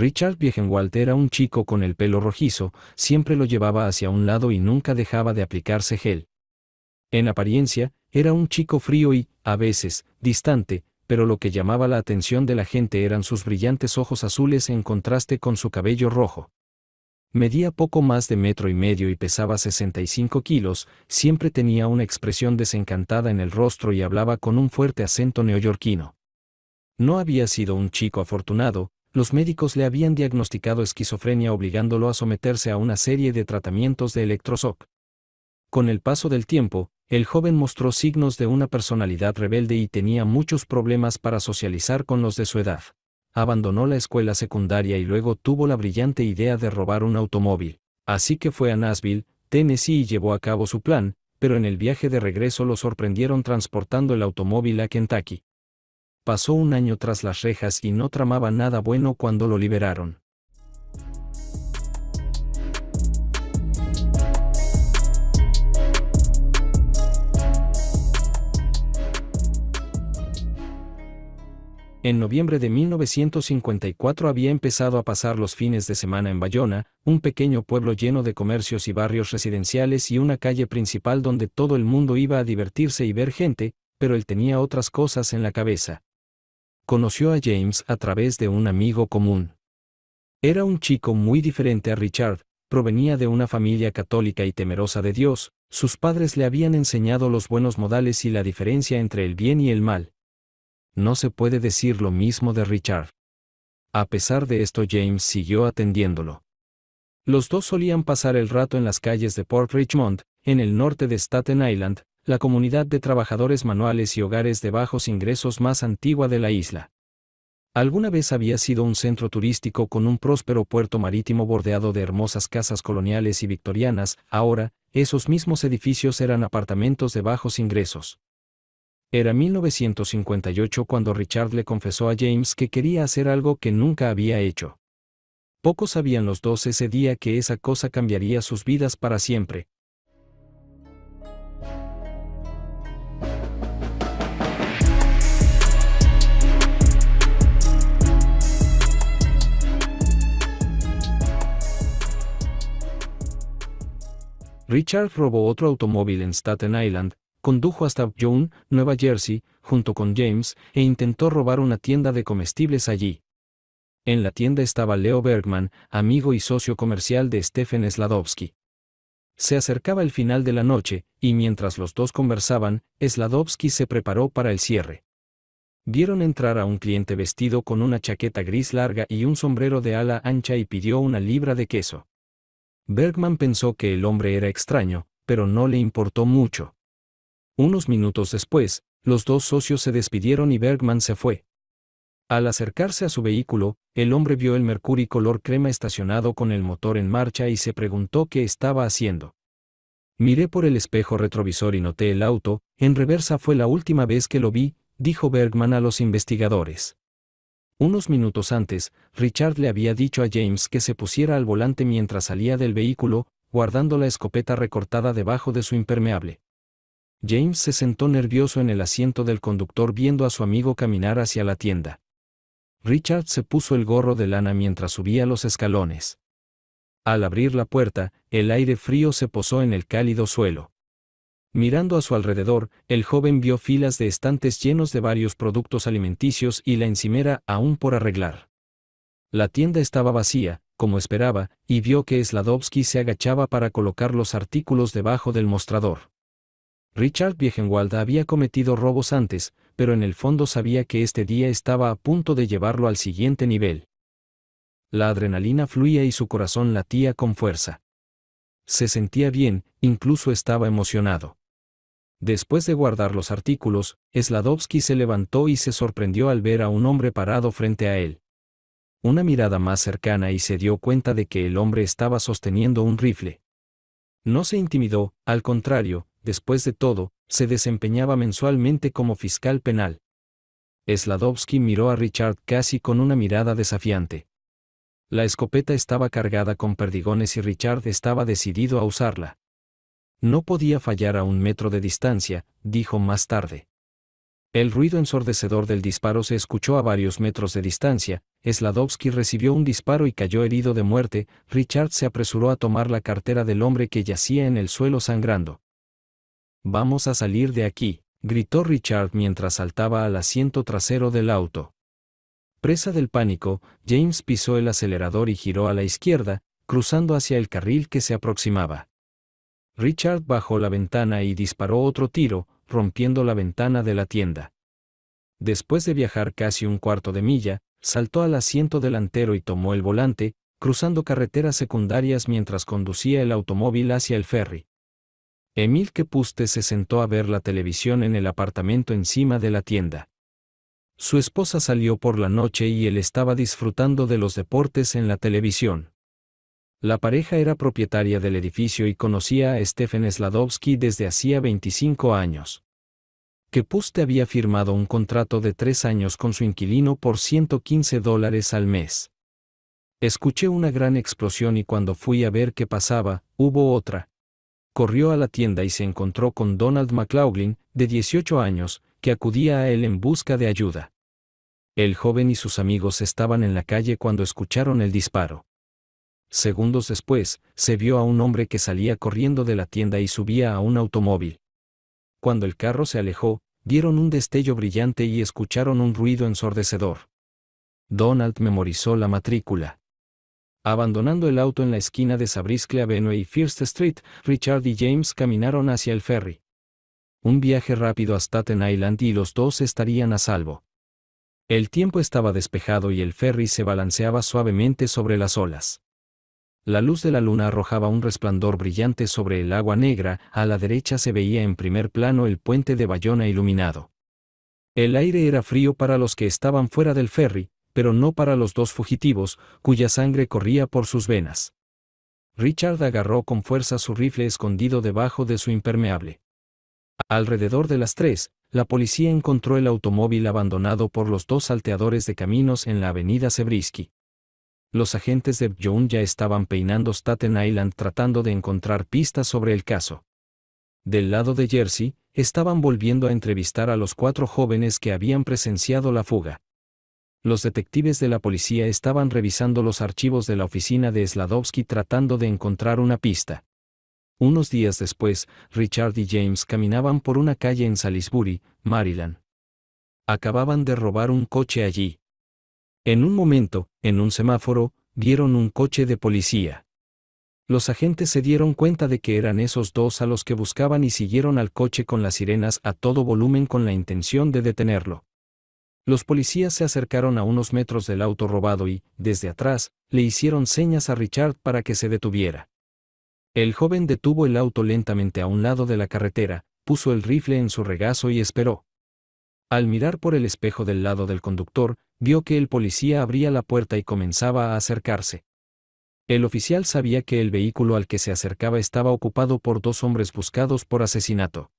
Richard Walter era un chico con el pelo rojizo, siempre lo llevaba hacia un lado y nunca dejaba de aplicarse gel. En apariencia, era un chico frío y, a veces, distante, pero lo que llamaba la atención de la gente eran sus brillantes ojos azules en contraste con su cabello rojo. Medía poco más de metro y medio y pesaba 65 kilos, siempre tenía una expresión desencantada en el rostro y hablaba con un fuerte acento neoyorquino. No había sido un chico afortunado, los médicos le habían diagnosticado esquizofrenia obligándolo a someterse a una serie de tratamientos de electroshock. Con el paso del tiempo, el joven mostró signos de una personalidad rebelde y tenía muchos problemas para socializar con los de su edad. Abandonó la escuela secundaria y luego tuvo la brillante idea de robar un automóvil. Así que fue a Nashville, Tennessee y llevó a cabo su plan, pero en el viaje de regreso lo sorprendieron transportando el automóvil a Kentucky pasó un año tras las rejas y no tramaba nada bueno cuando lo liberaron. En noviembre de 1954 había empezado a pasar los fines de semana en Bayona, un pequeño pueblo lleno de comercios y barrios residenciales y una calle principal donde todo el mundo iba a divertirse y ver gente, pero él tenía otras cosas en la cabeza conoció a James a través de un amigo común. Era un chico muy diferente a Richard, provenía de una familia católica y temerosa de Dios, sus padres le habían enseñado los buenos modales y la diferencia entre el bien y el mal. No se puede decir lo mismo de Richard. A pesar de esto James siguió atendiéndolo. Los dos solían pasar el rato en las calles de Port Richmond, en el norte de Staten Island, la comunidad de trabajadores manuales y hogares de bajos ingresos más antigua de la isla. Alguna vez había sido un centro turístico con un próspero puerto marítimo bordeado de hermosas casas coloniales y victorianas, ahora, esos mismos edificios eran apartamentos de bajos ingresos. Era 1958 cuando Richard le confesó a James que quería hacer algo que nunca había hecho. Pocos sabían los dos ese día que esa cosa cambiaría sus vidas para siempre, Richard robó otro automóvil en Staten Island, condujo hasta June, Nueva Jersey, junto con James, e intentó robar una tienda de comestibles allí. En la tienda estaba Leo Bergman, amigo y socio comercial de Stephen Sladovsky. Se acercaba el final de la noche, y mientras los dos conversaban, Sladovsky se preparó para el cierre. Vieron entrar a un cliente vestido con una chaqueta gris larga y un sombrero de ala ancha y pidió una libra de queso. Bergman pensó que el hombre era extraño, pero no le importó mucho. Unos minutos después, los dos socios se despidieron y Bergman se fue. Al acercarse a su vehículo, el hombre vio el Mercury color crema estacionado con el motor en marcha y se preguntó qué estaba haciendo. Miré por el espejo retrovisor y noté el auto, en reversa fue la última vez que lo vi, dijo Bergman a los investigadores. Unos minutos antes, Richard le había dicho a James que se pusiera al volante mientras salía del vehículo, guardando la escopeta recortada debajo de su impermeable. James se sentó nervioso en el asiento del conductor viendo a su amigo caminar hacia la tienda. Richard se puso el gorro de lana mientras subía los escalones. Al abrir la puerta, el aire frío se posó en el cálido suelo. Mirando a su alrededor, el joven vio filas de estantes llenos de varios productos alimenticios y la encimera aún por arreglar. La tienda estaba vacía, como esperaba, y vio que Sladovsky se agachaba para colocar los artículos debajo del mostrador. Richard Biegenwald había cometido robos antes, pero en el fondo sabía que este día estaba a punto de llevarlo al siguiente nivel. La adrenalina fluía y su corazón latía con fuerza. Se sentía bien, incluso estaba emocionado. Después de guardar los artículos, Sladovsky se levantó y se sorprendió al ver a un hombre parado frente a él. Una mirada más cercana y se dio cuenta de que el hombre estaba sosteniendo un rifle. No se intimidó, al contrario, después de todo, se desempeñaba mensualmente como fiscal penal. Sladovsky miró a Richard casi con una mirada desafiante. La escopeta estaba cargada con perdigones y Richard estaba decidido a usarla. No podía fallar a un metro de distancia, dijo más tarde. El ruido ensordecedor del disparo se escuchó a varios metros de distancia, Sladovsky recibió un disparo y cayó herido de muerte, Richard se apresuró a tomar la cartera del hombre que yacía en el suelo sangrando. Vamos a salir de aquí, gritó Richard mientras saltaba al asiento trasero del auto. Presa del pánico, James pisó el acelerador y giró a la izquierda, cruzando hacia el carril que se aproximaba. Richard bajó la ventana y disparó otro tiro, rompiendo la ventana de la tienda. Después de viajar casi un cuarto de milla, saltó al asiento delantero y tomó el volante, cruzando carreteras secundarias mientras conducía el automóvil hacia el ferry. Emil Kepuste se sentó a ver la televisión en el apartamento encima de la tienda. Su esposa salió por la noche y él estaba disfrutando de los deportes en la televisión. La pareja era propietaria del edificio y conocía a Stephen Sladovsky desde hacía 25 años. Kepuste había firmado un contrato de tres años con su inquilino por 115 dólares al mes. Escuché una gran explosión y cuando fui a ver qué pasaba, hubo otra. Corrió a la tienda y se encontró con Donald McLaughlin, de 18 años, que acudía a él en busca de ayuda. El joven y sus amigos estaban en la calle cuando escucharon el disparo. Segundos después, se vio a un hombre que salía corriendo de la tienda y subía a un automóvil. Cuando el carro se alejó, dieron un destello brillante y escucharon un ruido ensordecedor. Donald memorizó la matrícula. Abandonando el auto en la esquina de Sabriscle Avenue y First Street, Richard y James caminaron hacia el ferry. Un viaje rápido a Staten Island y los dos estarían a salvo. El tiempo estaba despejado y el ferry se balanceaba suavemente sobre las olas. La luz de la luna arrojaba un resplandor brillante sobre el agua negra, a la derecha se veía en primer plano el puente de Bayona iluminado. El aire era frío para los que estaban fuera del ferry, pero no para los dos fugitivos, cuya sangre corría por sus venas. Richard agarró con fuerza su rifle escondido debajo de su impermeable. Alrededor de las tres, la policía encontró el automóvil abandonado por los dos salteadores de caminos en la avenida Sebrisky los agentes de Young ya estaban peinando Staten Island tratando de encontrar pistas sobre el caso. Del lado de Jersey, estaban volviendo a entrevistar a los cuatro jóvenes que habían presenciado la fuga. Los detectives de la policía estaban revisando los archivos de la oficina de Sladovsky tratando de encontrar una pista. Unos días después, Richard y James caminaban por una calle en Salisbury, Maryland. Acababan de robar un coche allí. En un momento, en un semáforo, vieron un coche de policía. Los agentes se dieron cuenta de que eran esos dos a los que buscaban y siguieron al coche con las sirenas a todo volumen con la intención de detenerlo. Los policías se acercaron a unos metros del auto robado y, desde atrás, le hicieron señas a Richard para que se detuviera. El joven detuvo el auto lentamente a un lado de la carretera, puso el rifle en su regazo y esperó. Al mirar por el espejo del lado del conductor, vio que el policía abría la puerta y comenzaba a acercarse. El oficial sabía que el vehículo al que se acercaba estaba ocupado por dos hombres buscados por asesinato.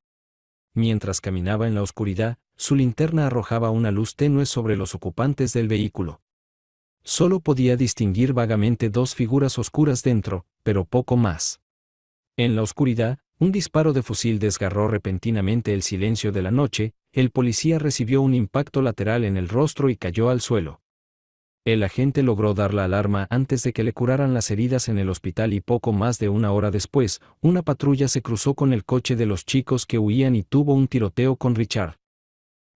Mientras caminaba en la oscuridad, su linterna arrojaba una luz tenue sobre los ocupantes del vehículo. Solo podía distinguir vagamente dos figuras oscuras dentro, pero poco más. En la oscuridad, un disparo de fusil desgarró repentinamente el silencio de la noche, el policía recibió un impacto lateral en el rostro y cayó al suelo. El agente logró dar la alarma antes de que le curaran las heridas en el hospital y poco más de una hora después, una patrulla se cruzó con el coche de los chicos que huían y tuvo un tiroteo con Richard.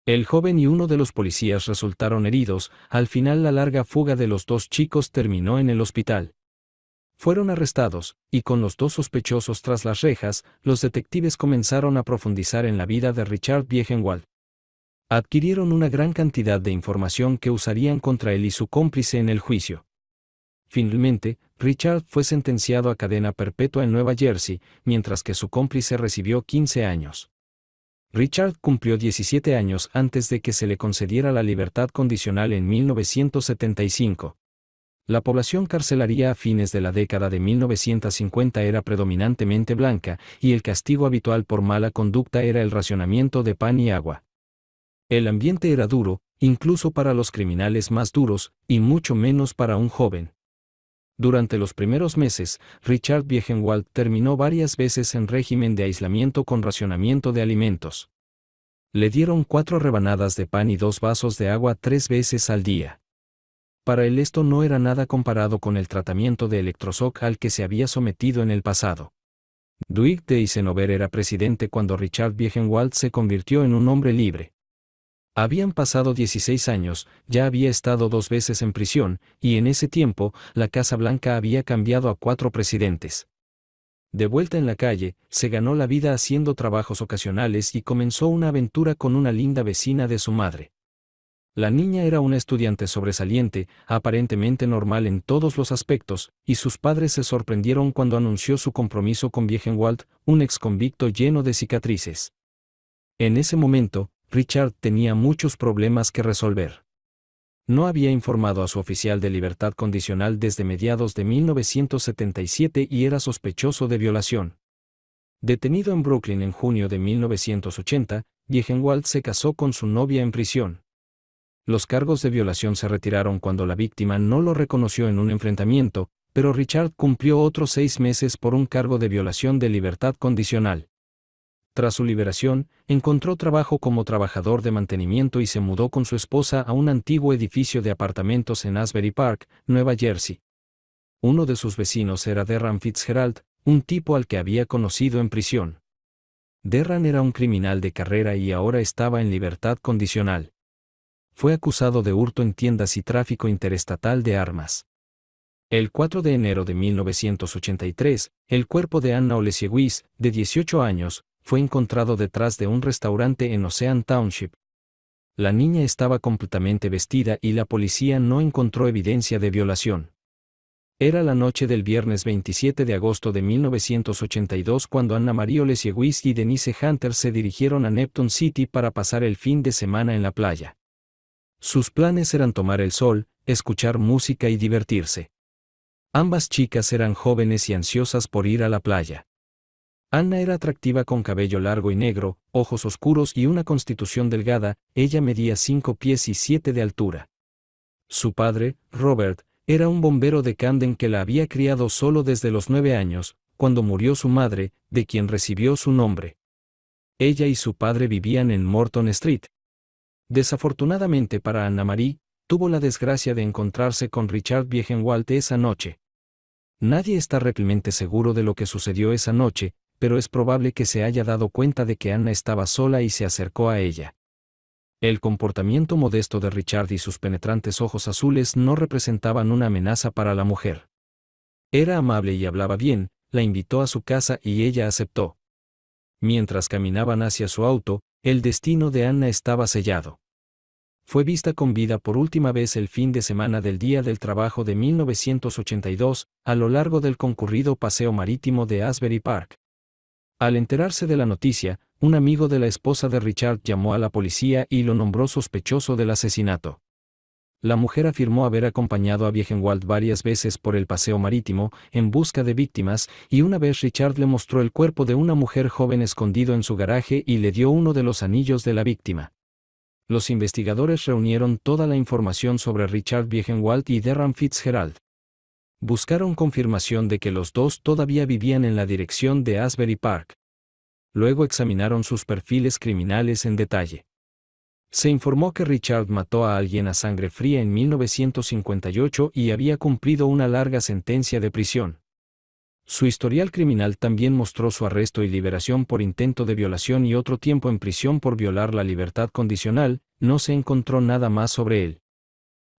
El joven y uno de los policías resultaron heridos, al final la larga fuga de los dos chicos terminó en el hospital. Fueron arrestados, y con los dos sospechosos tras las rejas, los detectives comenzaron a profundizar en la vida de Richard Viegenwald. Adquirieron una gran cantidad de información que usarían contra él y su cómplice en el juicio. Finalmente, Richard fue sentenciado a cadena perpetua en Nueva Jersey, mientras que su cómplice recibió 15 años. Richard cumplió 17 años antes de que se le concediera la libertad condicional en 1975. La población carcelaria a fines de la década de 1950 era predominantemente blanca, y el castigo habitual por mala conducta era el racionamiento de pan y agua. El ambiente era duro, incluso para los criminales más duros, y mucho menos para un joven. Durante los primeros meses, Richard Viegenwald terminó varias veces en régimen de aislamiento con racionamiento de alimentos. Le dieron cuatro rebanadas de pan y dos vasos de agua tres veces al día. Para él esto no era nada comparado con el tratamiento de electroshock al que se había sometido en el pasado. Dwight de Eisenhower era presidente cuando Richard Biegenwald se convirtió en un hombre libre. Habían pasado 16 años, ya había estado dos veces en prisión, y en ese tiempo, la Casa Blanca había cambiado a cuatro presidentes. De vuelta en la calle, se ganó la vida haciendo trabajos ocasionales y comenzó una aventura con una linda vecina de su madre. La niña era una estudiante sobresaliente, aparentemente normal en todos los aspectos, y sus padres se sorprendieron cuando anunció su compromiso con Viegenwald, un ex convicto lleno de cicatrices. En ese momento, Richard tenía muchos problemas que resolver. No había informado a su oficial de libertad condicional desde mediados de 1977 y era sospechoso de violación. Detenido en Brooklyn en junio de 1980, viegenwald se casó con su novia en prisión. Los cargos de violación se retiraron cuando la víctima no lo reconoció en un enfrentamiento, pero Richard cumplió otros seis meses por un cargo de violación de libertad condicional. Tras su liberación, encontró trabajo como trabajador de mantenimiento y se mudó con su esposa a un antiguo edificio de apartamentos en Asbury Park, Nueva Jersey. Uno de sus vecinos era Derran Fitzgerald, un tipo al que había conocido en prisión. Derran era un criminal de carrera y ahora estaba en libertad condicional fue acusado de hurto en tiendas y tráfico interestatal de armas. El 4 de enero de 1983, el cuerpo de Anna Olesiewicz, de 18 años, fue encontrado detrás de un restaurante en Ocean Township. La niña estaba completamente vestida y la policía no encontró evidencia de violación. Era la noche del viernes 27 de agosto de 1982 cuando Anna María Olesiewicz y Denise Hunter se dirigieron a Neptune City para pasar el fin de semana en la playa. Sus planes eran tomar el sol, escuchar música y divertirse. Ambas chicas eran jóvenes y ansiosas por ir a la playa. Anna era atractiva con cabello largo y negro, ojos oscuros y una constitución delgada, ella medía 5 pies y 7 de altura. Su padre, Robert, era un bombero de Camden que la había criado solo desde los nueve años, cuando murió su madre, de quien recibió su nombre. Ella y su padre vivían en Morton Street. Desafortunadamente para Anna-Marie, tuvo la desgracia de encontrarse con Richard Viegenwald esa noche. Nadie está realmente seguro de lo que sucedió esa noche, pero es probable que se haya dado cuenta de que Anna estaba sola y se acercó a ella. El comportamiento modesto de Richard y sus penetrantes ojos azules no representaban una amenaza para la mujer. Era amable y hablaba bien, la invitó a su casa y ella aceptó. Mientras caminaban hacia su auto, el destino de Anna estaba sellado. Fue vista con vida por última vez el fin de semana del Día del Trabajo de 1982, a lo largo del concurrido paseo marítimo de Asbury Park. Al enterarse de la noticia, un amigo de la esposa de Richard llamó a la policía y lo nombró sospechoso del asesinato. La mujer afirmó haber acompañado a Viegenwald varias veces por el paseo marítimo, en busca de víctimas, y una vez Richard le mostró el cuerpo de una mujer joven escondido en su garaje y le dio uno de los anillos de la víctima. Los investigadores reunieron toda la información sobre Richard Viegenwald y Derram Fitzgerald. Buscaron confirmación de que los dos todavía vivían en la dirección de Asbury Park. Luego examinaron sus perfiles criminales en detalle. Se informó que Richard mató a alguien a sangre fría en 1958 y había cumplido una larga sentencia de prisión. Su historial criminal también mostró su arresto y liberación por intento de violación y otro tiempo en prisión por violar la libertad condicional, no se encontró nada más sobre él.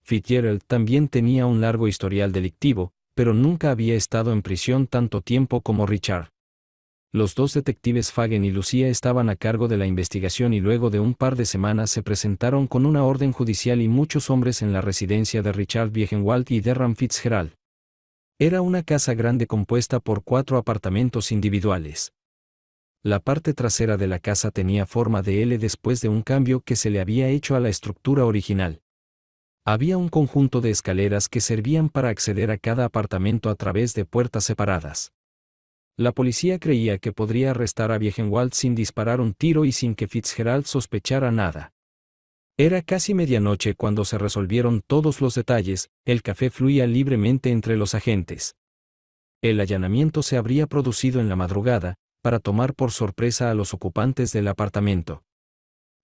Fitzgerald también tenía un largo historial delictivo, pero nunca había estado en prisión tanto tiempo como Richard. Los dos detectives Fagen y Lucía estaban a cargo de la investigación y luego de un par de semanas se presentaron con una orden judicial y muchos hombres en la residencia de Richard Viegenwald y Derram Fitzgerald. Era una casa grande compuesta por cuatro apartamentos individuales. La parte trasera de la casa tenía forma de L después de un cambio que se le había hecho a la estructura original. Había un conjunto de escaleras que servían para acceder a cada apartamento a través de puertas separadas. La policía creía que podría arrestar a Viegenwald sin disparar un tiro y sin que Fitzgerald sospechara nada. Era casi medianoche cuando se resolvieron todos los detalles, el café fluía libremente entre los agentes. El allanamiento se habría producido en la madrugada, para tomar por sorpresa a los ocupantes del apartamento.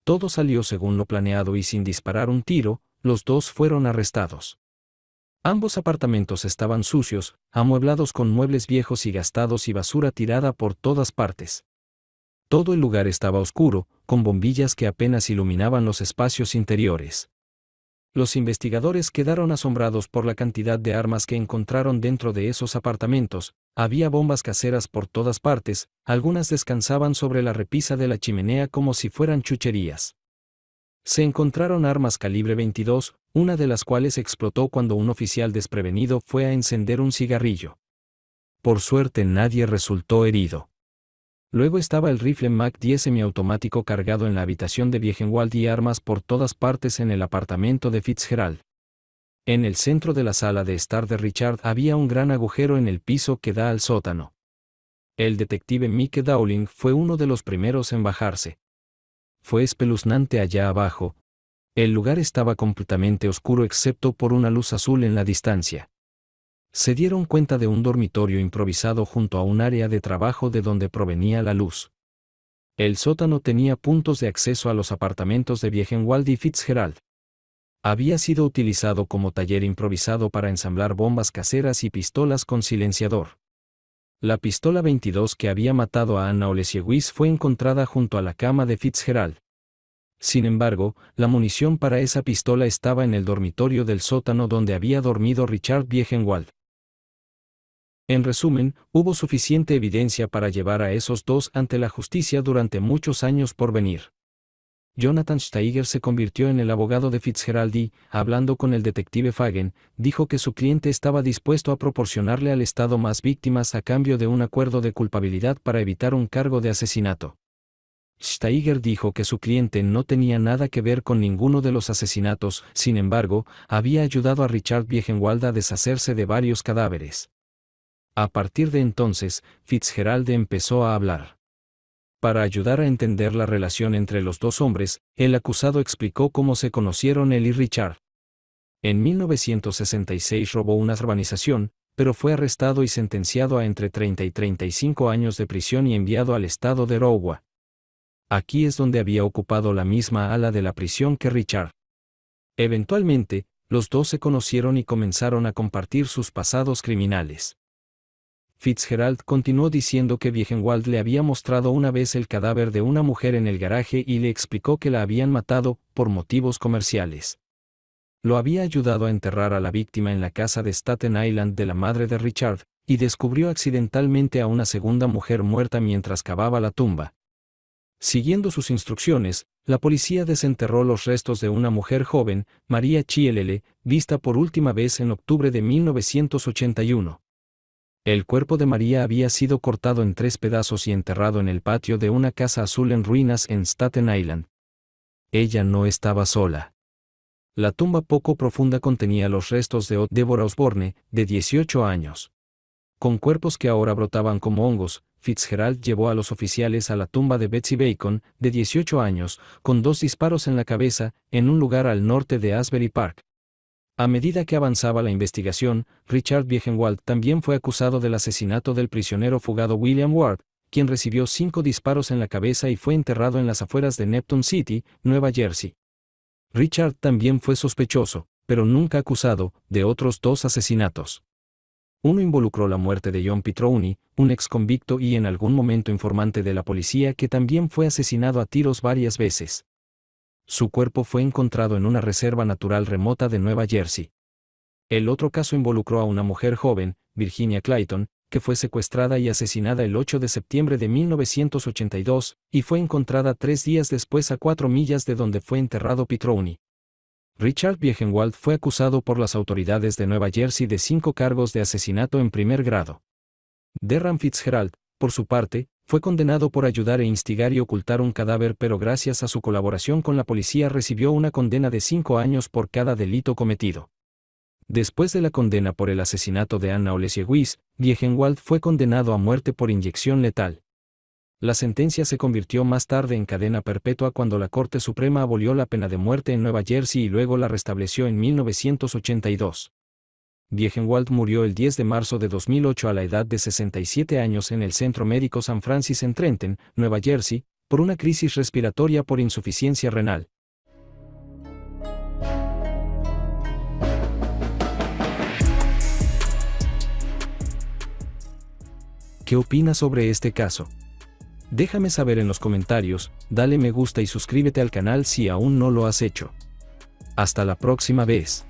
Todo salió según lo planeado y sin disparar un tiro, los dos fueron arrestados. Ambos apartamentos estaban sucios, amueblados con muebles viejos y gastados y basura tirada por todas partes. Todo el lugar estaba oscuro, con bombillas que apenas iluminaban los espacios interiores. Los investigadores quedaron asombrados por la cantidad de armas que encontraron dentro de esos apartamentos, había bombas caseras por todas partes, algunas descansaban sobre la repisa de la chimenea como si fueran chucherías. Se encontraron armas calibre 22, una de las cuales explotó cuando un oficial desprevenido fue a encender un cigarrillo. Por suerte nadie resultó herido. Luego estaba el rifle MAC-10 semiautomático cargado en la habitación de Viegenwald y armas por todas partes en el apartamento de Fitzgerald. En el centro de la sala de estar de Richard había un gran agujero en el piso que da al sótano. El detective Mickey Dowling fue uno de los primeros en bajarse. Fue espeluznante allá abajo, el lugar estaba completamente oscuro excepto por una luz azul en la distancia. Se dieron cuenta de un dormitorio improvisado junto a un área de trabajo de donde provenía la luz. El sótano tenía puntos de acceso a los apartamentos de Viegenwald y Fitzgerald. Había sido utilizado como taller improvisado para ensamblar bombas caseras y pistolas con silenciador. La pistola 22 que había matado a Anna Olesiewicz fue encontrada junto a la cama de Fitzgerald. Sin embargo, la munición para esa pistola estaba en el dormitorio del sótano donde había dormido Richard Viehenwald. En resumen, hubo suficiente evidencia para llevar a esos dos ante la justicia durante muchos años por venir. Jonathan Steiger se convirtió en el abogado de Fitzgerald hablando con el detective Fagen, dijo que su cliente estaba dispuesto a proporcionarle al Estado más víctimas a cambio de un acuerdo de culpabilidad para evitar un cargo de asesinato. Steiger dijo que su cliente no tenía nada que ver con ninguno de los asesinatos, sin embargo, había ayudado a Richard Viehenwalda a deshacerse de varios cadáveres. A partir de entonces, Fitzgerald empezó a hablar. Para ayudar a entender la relación entre los dos hombres, el acusado explicó cómo se conocieron él y Richard. En 1966 robó una urbanización, pero fue arrestado y sentenciado a entre 30 y 35 años de prisión y enviado al estado de Rowa. Aquí es donde había ocupado la misma ala de la prisión que Richard. Eventualmente, los dos se conocieron y comenzaron a compartir sus pasados criminales. Fitzgerald continuó diciendo que Viegenwald le había mostrado una vez el cadáver de una mujer en el garaje y le explicó que la habían matado por motivos comerciales. Lo había ayudado a enterrar a la víctima en la casa de Staten Island de la madre de Richard, y descubrió accidentalmente a una segunda mujer muerta mientras cavaba la tumba, Siguiendo sus instrucciones, la policía desenterró los restos de una mujer joven, María Chielele, vista por última vez en octubre de 1981. El cuerpo de María había sido cortado en tres pedazos y enterrado en el patio de una casa azul en ruinas en Staten Island. Ella no estaba sola. La tumba poco profunda contenía los restos de Deborah Osborne, de 18 años. Con cuerpos que ahora brotaban como hongos, Fitzgerald llevó a los oficiales a la tumba de Betsy Bacon, de 18 años, con dos disparos en la cabeza, en un lugar al norte de Asbury Park. A medida que avanzaba la investigación, Richard Viegenwald también fue acusado del asesinato del prisionero fugado William Ward, quien recibió cinco disparos en la cabeza y fue enterrado en las afueras de Neptune City, Nueva Jersey. Richard también fue sospechoso, pero nunca acusado, de otros dos asesinatos. Uno involucró la muerte de John Pitroni, un ex convicto y en algún momento informante de la policía que también fue asesinado a tiros varias veces. Su cuerpo fue encontrado en una reserva natural remota de Nueva Jersey. El otro caso involucró a una mujer joven, Virginia Clayton, que fue secuestrada y asesinada el 8 de septiembre de 1982, y fue encontrada tres días después a cuatro millas de donde fue enterrado Pitroni. Richard Biegenwald fue acusado por las autoridades de Nueva Jersey de cinco cargos de asesinato en primer grado. Derram Fitzgerald, por su parte, fue condenado por ayudar e instigar y ocultar un cadáver, pero gracias a su colaboración con la policía recibió una condena de cinco años por cada delito cometido. Después de la condena por el asesinato de Anna Olesiewicz, Biegenwald fue condenado a muerte por inyección letal. La sentencia se convirtió más tarde en cadena perpetua cuando la Corte Suprema abolió la pena de muerte en Nueva Jersey y luego la restableció en 1982. Diegenwald murió el 10 de marzo de 2008 a la edad de 67 años en el Centro Médico San Francis en Trenton, Nueva Jersey, por una crisis respiratoria por insuficiencia renal. ¿Qué opina sobre este caso? Déjame saber en los comentarios, dale me gusta y suscríbete al canal si aún no lo has hecho. Hasta la próxima vez.